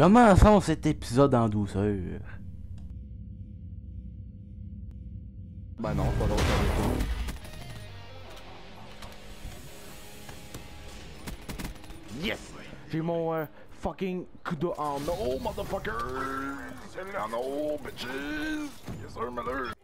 Commençons cet épisode en douceur. ben non, pas l'autre Yes! J'ai mon euh, fucking couteau en haut, motherfucker! C'est en haut, bitches! Yes sir, mother!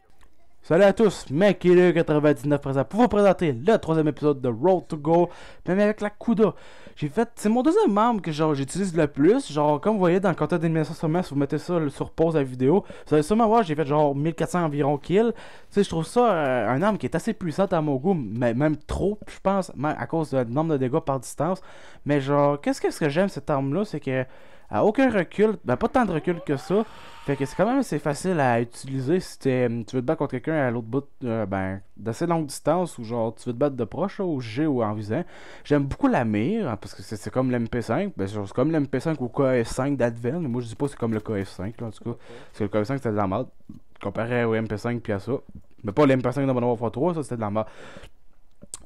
Salut à tous, mec 99 présent pour vous présenter le troisième épisode de Road to Go, même avec la Kuda. J'ai fait, c'est mon deuxième arme que genre j'utilise le plus, genre comme vous voyez dans le compteur d'animation sommet, si vous mettez ça sur pause à la vidéo, vous allez sûrement voir, j'ai fait genre 1400 environ kills. Tu sais, je trouve ça euh, un arme qui est assez puissante à mon goût, mais même trop, je pense, à cause du nombre de dégâts par distance. Mais genre, qu'est-ce que, ce que j'aime cette arme-là, c'est que à aucun recul, ben pas tant de recul que ça. Fait que c'est quand même assez facile à utiliser si hum, tu veux te battre contre quelqu'un à l'autre bout, euh, ben, d'assez longue distance ou genre tu veux te battre de proche, au G ou en visant. J'aime beaucoup la mire, hein, parce que c'est comme l'MP5, ben, c'est comme l'MP5 ou KF5 d'Advent, mais moi je dis pas c'est comme le KF5, là, en tout cas. Parce que le KF5 c'était de la mode, comparé au MP5 puis à ça. Mais pas l'MP5 de Warfare 3, ça c'était de la merde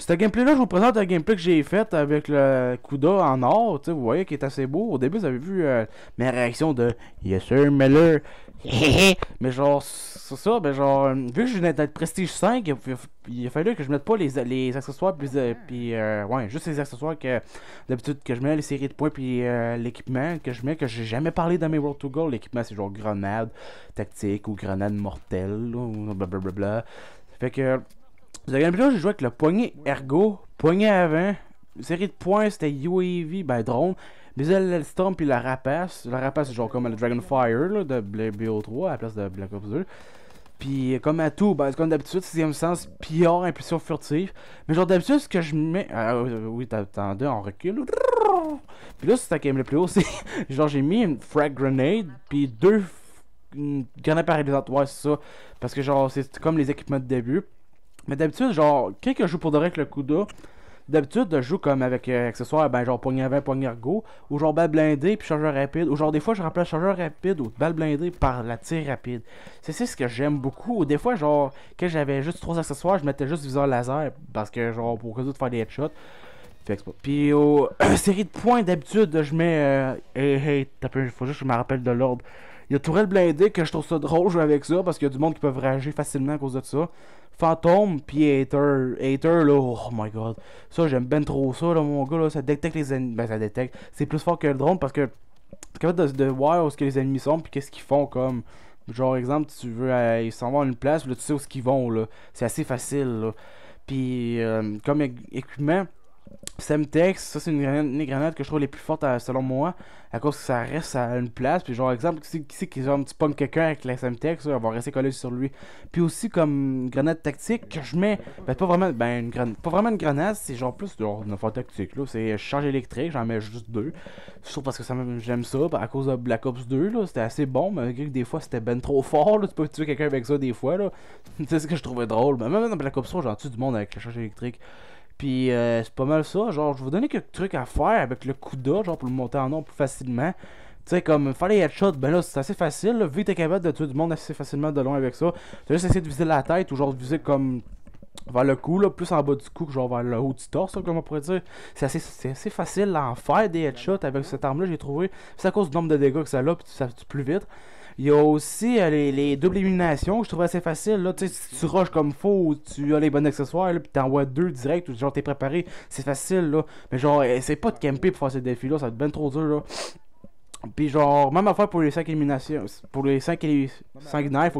un gameplay-là, je vous présente un gameplay que j'ai fait avec le Kuda en or, vous voyez, qui est assez beau. Au début, vous avez vu euh, ma mes réactions de Yes sir, le mais genre, c'est ça, mais genre, euh, vu que je venais d'être Prestige 5, il a, fallu que je mette pas les, les accessoires, euh, ah. puis, puis ouais, juste les accessoires que d'habitude que je mets, les séries de points, puis l'équipement que je mets, que j'ai jamais parlé dans mes World to Go. L'équipement, c'est genre grenade tactique ou grenade mortelle, ou blablabla. Fait que avez plus là j'ai joué avec le poignet ergo, poignet avant. Une série de points, c'était UAV, ben drone. le Storm puis la rapace. La rapace, c'est genre comme le Dragonfire là, de BO3 à la place de Black Ops 2. Puis comme à tout, ben, comme d'habitude, sixième sens, pire impulsion furtive. Mais genre d'habitude, ce que je mets... Ah oui, t'attendais, on recule. Puis là, c'est quand même le plus haut, c'est... genre j'ai mis une frag grenade, puis deux... Grenades paralysante, ouais, c'est ça. Parce que genre, c'est comme les équipements de début. Mais d'habitude, genre, quand je joue pour de vrai avec le Kuda, d'habitude, je joue comme avec euh, accessoires, ben genre poignée 20, poignée go, ou genre balle blindée puis chargeur rapide, ou genre des fois je remplace chargeur rapide ou balle blindée par la tir rapide. C'est ce que j'aime beaucoup. Ou des fois, genre, quand j'avais juste trois accessoires, je mettais juste viseur laser parce que genre pour de faire des headshots. Fait que Puis au de points, d'habitude, je mets. Euh, hey, hey, faut juste que je me rappelle de l'ordre. Il y a Tourelle Blindé que je trouve ça drôle jouer avec ça parce qu'il y a du monde qui peut réagir facilement à cause de ça. Fantôme puis Hater. Hater là, oh my god. Ça j'aime ben trop ça là mon gars là, ça détecte les ennemis. Ben ça détecte. C'est plus fort que le drone parce que t'es capable de, voir où ce que les ennemis sont puis qu'est-ce qu'ils font comme. Genre exemple tu veux ils s'en vont une place là tu sais où ce qu'ils vont là. C'est assez facile là. Puis euh, comme équipement. Semtex, ça c'est une, grenade que je trouve les plus fortes selon moi, à cause que ça reste à une place. Puis genre, exemple, qui c'est qui un petit punk quelqu'un avec la Semtex, ça va rester collé sur lui. Puis aussi comme grenade tactique que je mets, ben pas vraiment, ben une grenade, pas vraiment une grenade, c'est genre plus genre, oh, une affaire tactique là, c'est charge électrique, j'en mets juste deux. Surtout parce que ça j'aime ça, à cause de Black Ops 2 là, c'était assez bon, malgré que des fois c'était ben trop fort tu peux tuer quelqu'un avec ça des fois là. c'est ce que je trouvais drôle, mais même dans Black Ops 3, j'en tue du monde avec la charge électrique. Puis euh, c'est pas mal ça. Genre, je vais vous donner quelques trucs à faire avec le coup Kuda, genre pour le monter en nombre plus facilement. Tu sais, comme faire les headshots, ben là, c'est assez facile. Là, vu que t'es capable de tuer du monde assez facilement de loin avec ça, t'as juste essayé de viser la tête ou genre de viser comme vers le cou, là, plus en bas du cou que genre vers le haut du torse, comme on pourrait dire. C'est assez, facile à en faire des headshots avec cette arme-là, j'ai trouvé. C'est à cause du nombre de dégâts que ça a, puis ça tue plus vite. Il y a aussi euh, les, les, doubles éliminations, je trouve assez facile. Là. Tu sais, si tu rushes comme faux, tu as les bons accessoires, là, puis t'envoies deux direct, ou genre t'es préparé, c'est facile. Là. Mais genre, eh, essaye pas de camper pour faire ces défis-là, ça va être bien trop dur. Là. Puis genre, même affaire pour les 5 éliminations, pour les 5 il faut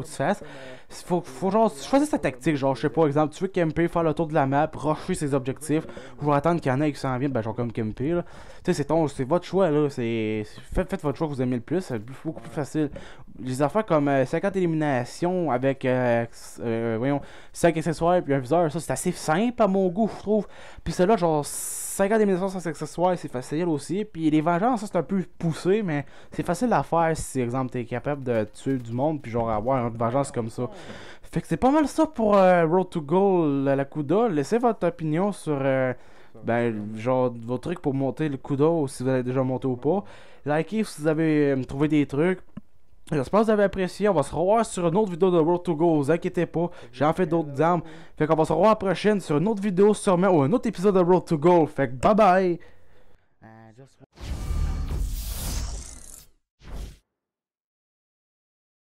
que tu fasses. Faut, faut genre, choisir sa tactique, genre, je sais pas, exemple, tu veux KMP faire le tour de la map, rusher ses objectifs, ou attendre qu'il y en ait qui s'en viennent, ben genre comme KMP là. Tu sais, c'est ton, c'est votre choix, là, c'est, faites, votre choix que vous aimez le plus, c'est beaucoup plus facile. Les affaires comme 50 euh, éliminations avec, euh, euh, voyons, 5 accessoires puis un viseur, ça c'est assez simple à mon goût, je trouve. Puis celle-là, genre, 50 mes sans accessoires, c'est facile aussi. Puis les vengeances, c'est un peu poussé, mais c'est facile à faire si, exemple, t'es capable de tuer du monde, puis genre avoir une vengeance comme ça. Fait que c'est pas mal ça pour euh, Road to Goal, la Kuda. Laissez votre opinion sur. Euh, ben, genre, vos trucs pour monter le Kuda, si vous avez déjà monté ou pas. Likez si vous avez euh, trouvé des trucs. J'espère que vous avez apprécié. On va se revoir sur une autre vidéo de World to Go. Vous inquiétez pas, j'en fais d'autres armes. Fait qu'on va se revoir la prochaine sur une autre vidéo sûrement ou un autre épisode de World to Go. Fait que bye bye!